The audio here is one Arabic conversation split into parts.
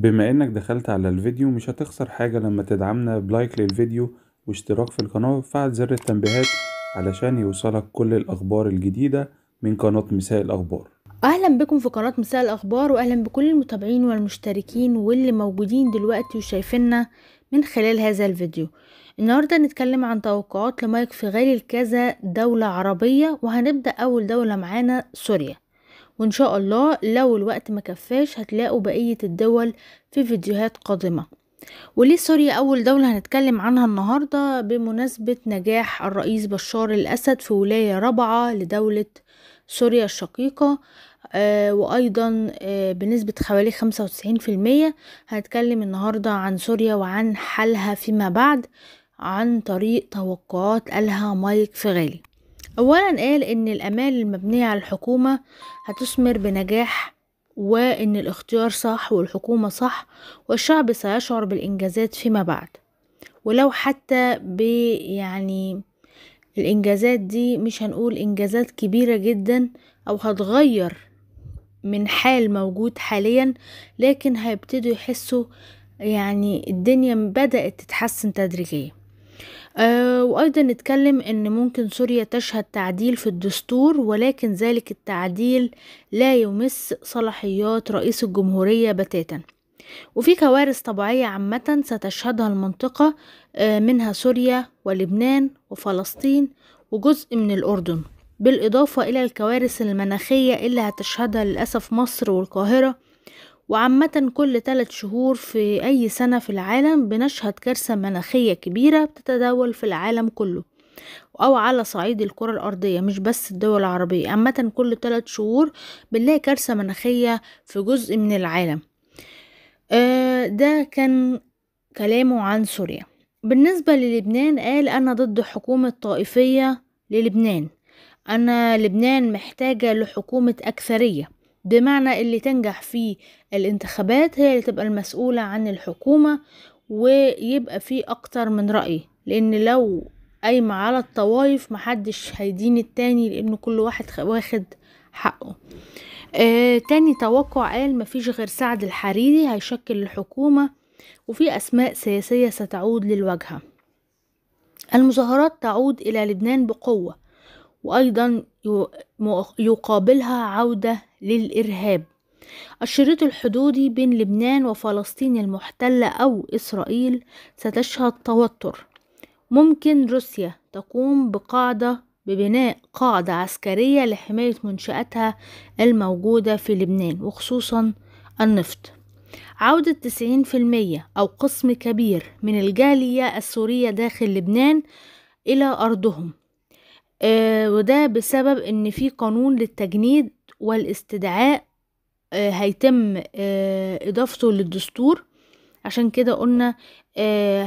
بما انك دخلت على الفيديو مش هتخسر حاجة لما تدعمنا بلايك للفيديو واشتراك في القناة وفعل زر التنبيهات علشان يوصلك كل الأخبار الجديدة من قناة مساء الأخبار أهلا بكم في قناة مساء الأخبار وأهلا بكل المتابعين والمشتركين واللي موجودين دلوقتي وشايفيننا من خلال هذا الفيديو النهاردة نتكلم عن توقعات لمايك في غالي الكذا دولة عربية وهنبدأ أول دولة معانا سوريا وإن شاء الله لو الوقت ما كفاش هتلاقوا بقية الدول في فيديوهات قادمة وليه سوريا أول دولة هنتكلم عنها النهاردة بمناسبة نجاح الرئيس بشار الأسد في ولاية رابعة لدولة سوريا الشقيقة آه وأيضا آه بنسبة حوالي خمسة وتسعين في المية هنتكلم النهاردة عن سوريا وعن حالها فيما بعد عن طريق توقعات قالها مايك فغالي أولا قال إن الآمال المبنية على الحكومة هتثمر بنجاح وإن الاختيار صح والحكومة صح والشعب سيشعر بالإنجازات فيما بعد ولو حتى ب يعني الإنجازات دي مش هنقول إنجازات كبيرة جدا أو هتغير من حال موجود حاليا لكن هيبتدوا يحسوا يعني الدنيا بدأت تتحسن تدريجيا آه وأيضا نتكلم أن ممكن سوريا تشهد تعديل في الدستور ولكن ذلك التعديل لا يمس صلاحيات رئيس الجمهورية بتاتا وفي كوارث طبيعية عامة ستشهدها المنطقة آه، منها سوريا ولبنان وفلسطين وجزء من الأردن بالإضافة إلى الكوارث المناخية اللي هتشهدها للأسف مصر والقاهرة وعامة كل ثلاث شهور في أي سنة في العالم بنشهد كارثة مناخية كبيرة بتتداول في العالم كله أو على صعيد الكرة الأرضية مش بس الدول العربية عامة كل ثلاث شهور بنلاقي كارثة مناخية في جزء من العالم آه، ده كان كلامه عن سوريا بالنسبة للبنان قال أنا ضد حكومة طائفية للبنان أنا لبنان محتاجة لحكومة أكثرية بمعنى اللي تنجح في الانتخابات هي اللي تبقى المسؤولة عن الحكومة ويبقى في أكتر من رأي لأن لو قايمة على الطوايف محدش هيدين التاني لأن كل واحد واخد حقه آه تاني توقع قال مفيش غير سعد الحريري هيشكل الحكومة وفي أسماء سياسية ستعود للواجهة المظاهرات تعود إلى لبنان بقوة وأيضا يقابلها عودة للإرهاب الشريط الحدودي بين لبنان وفلسطين المحتلة أو إسرائيل ستشهد توتر ممكن روسيا تقوم بقاعدة ببناء قاعدة عسكرية لحماية منشآتها الموجودة في لبنان وخصوصا النفط عودة 90% أو قسم كبير من الجالية السورية داخل لبنان إلى أرضهم آه، وده بسبب ان في قانون للتجنيد والاستدعاء آه، هيتم آه، اضافته للدستور عشان كده قلنا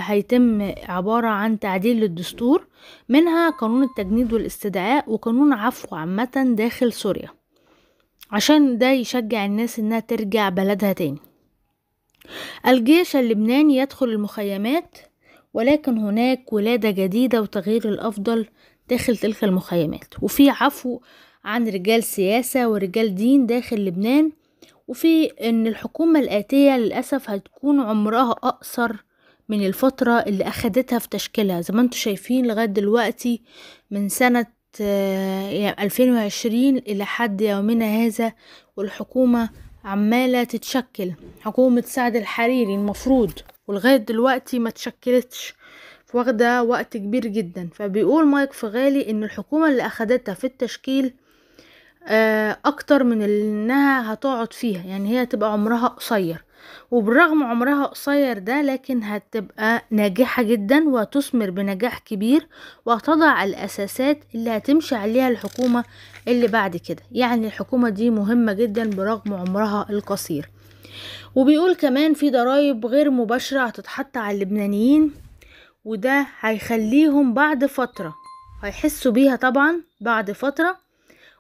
هيتم عبارة عن تعديل للدستور منها قانون التجنيد والاستدعاء وقانون عفو عامة داخل سوريا عشان ده يشجع الناس انها ترجع بلدها تاني الجيش اللبناني يدخل المخيمات ولكن هناك ولادة جديدة وتغيير الأفضل داخل تلك المخيمات وفي عفو عن رجال سياسة ورجال دين داخل لبنان وفي ان الحكومة الآتية للأسف هتكون عمرها أقصر من الفترة اللي أخدتها في تشكيلها زي ما انتم شايفين لغاية دلوقتي من سنة 2020 آه، يعني إلى حد يومنا هذا والحكومة عمالة تتشكل حكومة سعد الحريري المفروض ولغاية دلوقتي ما تشكلتش واخدة وقت كبير جدا فبيقول مايك فغالي ان الحكومة اللي اخدتها في التشكيل آه، اكتر من انها هتقعد فيها يعني هي هتبقى عمرها قصير وبالرغم عمرها قصير ده لكن هتبقى ناجحة جدا وتثمر بنجاح كبير وتضع الأساسات اللي هتمشي عليها الحكومة اللي بعد كده يعني الحكومة دي مهمة جدا برغم عمرها القصير وبيقول كمان في ضرائب غير مباشرة هتتحط على اللبنانيين وده هيخليهم بعد فترة هيحسوا بيها طبعا بعد فترة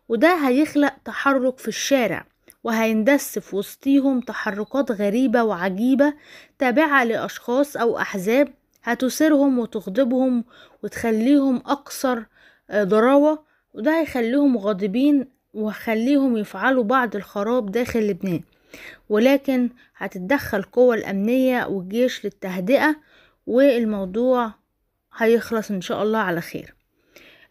وده هيخلق تحرك في الشارع وهيندس في وسطيهم تحركات غريبة وعجيبة تابعة لأشخاص أو أحزاب هتثيرهم وتغضبهم وتخليهم أكثر آه، ضراوة وده هيخليهم غاضبين وخليهم يفعلوا بعض الخراب داخل لبنان ولكن هتتدخل قوى الأمنية والجيش للتهدئة والموضوع هيخلص ان شاء الله على خير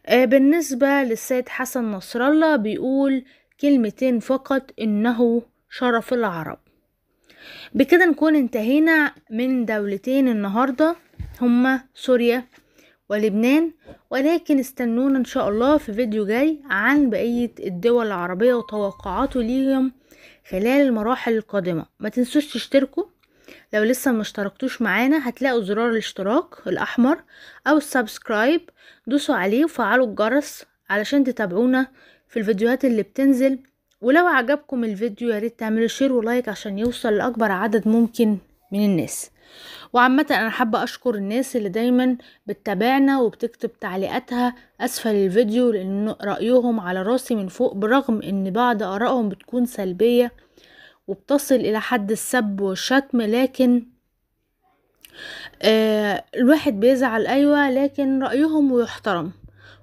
آه، بالنسبة للسيد حسن نصر الله بيقول كلمتين فقط إنه شرف العرب بكده نكون انتهينا من دولتين النهاردة هما سوريا ولبنان ولكن استنونا ان شاء الله في فيديو جاي عن بقية الدول العربية وتوقعاته ليهم خلال المراحل القادمة ما تنسوش تشتركوا لو لسه ما اشتركتوش معانا هتلاقوا زرار الاشتراك الاحمر او السبسكرايب دوسوا عليه وفعلوا الجرس علشان تتابعونا في الفيديوهات اللي بتنزل ولو عجبكم الفيديو يا ريت تعملوا شير ولايك عشان يوصل لاكبر عدد ممكن من الناس وعامة أنا حابة أشكر الناس اللي دايما بتتابعنا وبتكتب تعليقاتها أسفل الفيديو لأن رأيهم على راسي من فوق برغم أن بعض آرائهم بتكون سلبية وبتصل إلى حد السب والشتم لكن آه الواحد بيزعل أيوة لكن رأيهم ويحترم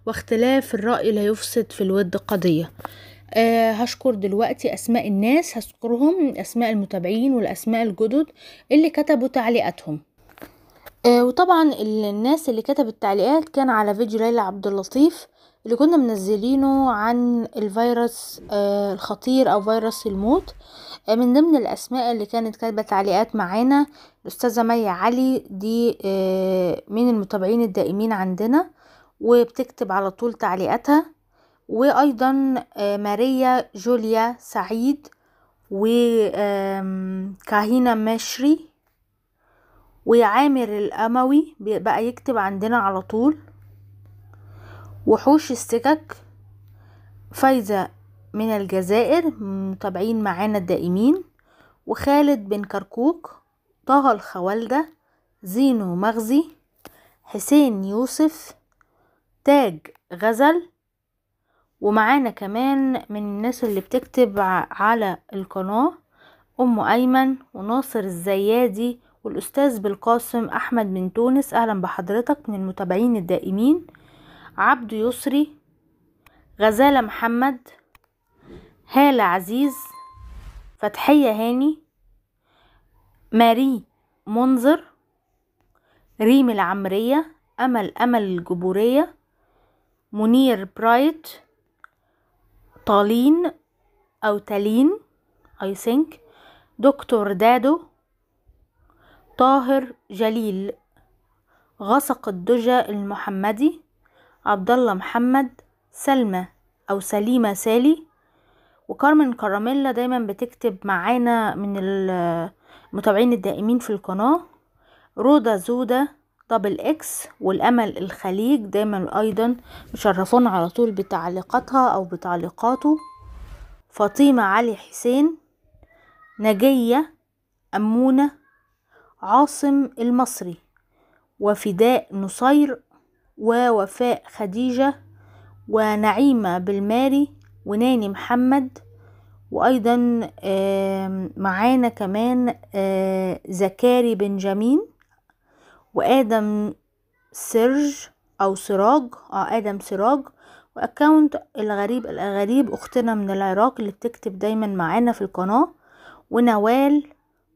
واختلاف الرأي لا يفسد في الود قضية أه هشكر دلوقتي أسماء الناس هذكرهم أسماء المتابعين والأسماء الجدد اللي كتبوا تعليقاتهم آه وطبعا الناس اللي كتبت التعليقات كان على فيديو ليلى عبد اللطيف اللي كنا منزلينه عن الفيروس آه الخطير او فيروس الموت آه من ضمن الاسماء اللي كانت كاتبه تعليقات معانا الاستاذه مي علي دي آه، من المتابعين الدائمين عندنا وبتكتب على طول تعليقاتها وايضا آه، ماريا جوليا سعيد وكاهينا مشري وعامر الأموي بقى يكتب عندنا على طول وحوش السكك فايزة من الجزائر متابعين معانا الدائمين وخالد بن كركوك طه الخوالدة زينو مغزي حسين يوسف تاج غزل ومعانا كمان من الناس اللي بتكتب على القناة أم أيمن وناصر الزيادي والأستاذ بالقاسم أحمد من تونس أهلا بحضرتك من المتابعين الدائمين عبد يسري غزالة محمد هالة عزيز فتحية هاني ماري منظر ريم العمرية أمل أمل الجبورية منير برايت طالين أو تالين أي ثينك دكتور دادو طاهر جليل غسق الدجى المحمدي عبد الله محمد سلمى او سليمة سالي وكارمن كراميلا دايما بتكتب معانا من المتابعين الدائمين في القناة رودا زودا دبل اكس والامل الخليج دايما ايضا مشرفون على طول بتعليقاتها او بتعليقاته فاطمة علي حسين نجية أمونة عاصم المصري وفداء نصير ووفاء خديجة ونعيمة بالماري وناني محمد وأيضا معانا كمان آه، زكاري بنجامين وآدم سيرج أو سراج أو آه، آدم سراج وأكاونت الغريب الغريب أختنا من العراق اللي بتكتب دايما معانا في القناة ونوال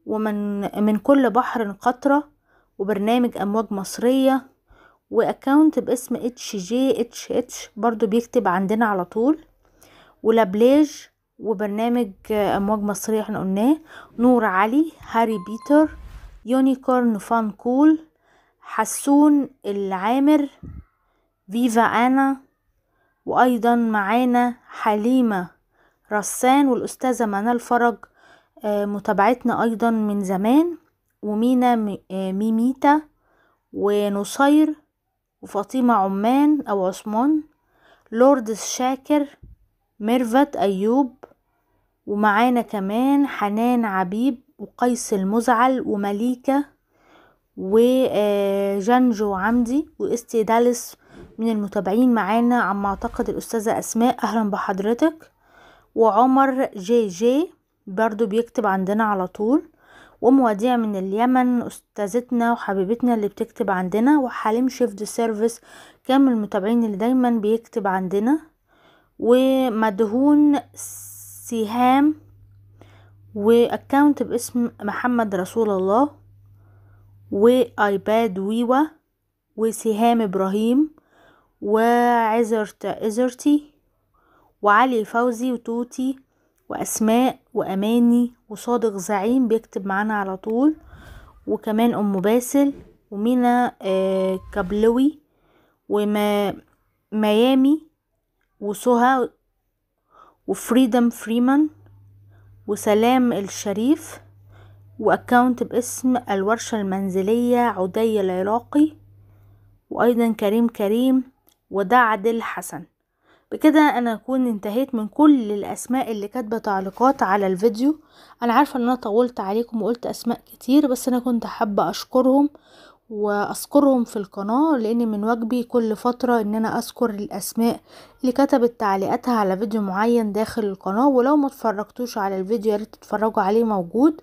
ومن من كل بحر قطرة وبرنامج أمواج مصرية واكونت باسم اتش جي اتش اتش برضو بيكتب عندنا على طول ولابليج وبرنامج امواج مصرية احنا قلناه نور علي هاري بيتر يونيكورن فان كول حسون العامر فيفا انا وايضا معانا حليمة رسان والاستاذة منال فرج آه، متابعتنا ايضا من زمان ومينا آه، ميميتا ونصير وفاطمة عمان او عثمان لورد الشاكر ميرفت ايوب ومعانا كمان حنان عبيب وقيس المزعل ومليكة وجنجو آه، عمدي واستي دالس من المتابعين معانا عم اعتقد الاستاذة اسماء اهلا بحضرتك وعمر جي جي برضو بيكتب عندنا على طول ومواضيع من اليمن استاذتنا وحبيبتنا اللي بتكتب عندنا وحليم شيفد سيرفيس كامل المتابعين اللي دايما بيكتب عندنا ومدهون سهام واكاونت باسم محمد رسول الله وايباد ويوا وسهام ابراهيم وعزرت ازرتي وعلي فوزي وتوتي وأسماء وأماني وصادق زعيم بيكتب معانا على طول وكمان أم باسل ومينا آه، كابلوي وما ميامي وسهى وفريدم فريمان وسلام الشريف وأكاونت باسم الورشة المنزلية عدي العراقي وأيضا كريم كريم ودعد الحسن حسن بكده انا اكون انتهيت من كل الاسماء اللي كاتبه تعليقات على الفيديو انا عارفه ان انا طولت عليكم وقلت اسماء كتير بس انا كنت حابه اشكرهم واذكرهم في القناه لان من واجبي كل فتره ان انا اذكر الاسماء اللي كتبت تعليقاتها على فيديو معين داخل القناه ولو ما اتفرجتوش على الفيديو يا ريت تتفرجوا عليه موجود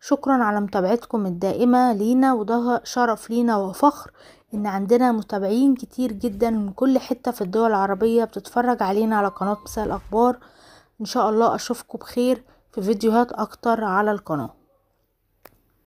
شكرا على متابعتكم الدائمه لينا وده شرف لينا وفخر ان عندنا متابعين كتير جدا من كل حتة في الدول العربية بتتفرج علينا على قناة مساء الاخبار ان شاء الله اشوفكم بخير في فيديوهات اكتر على القناة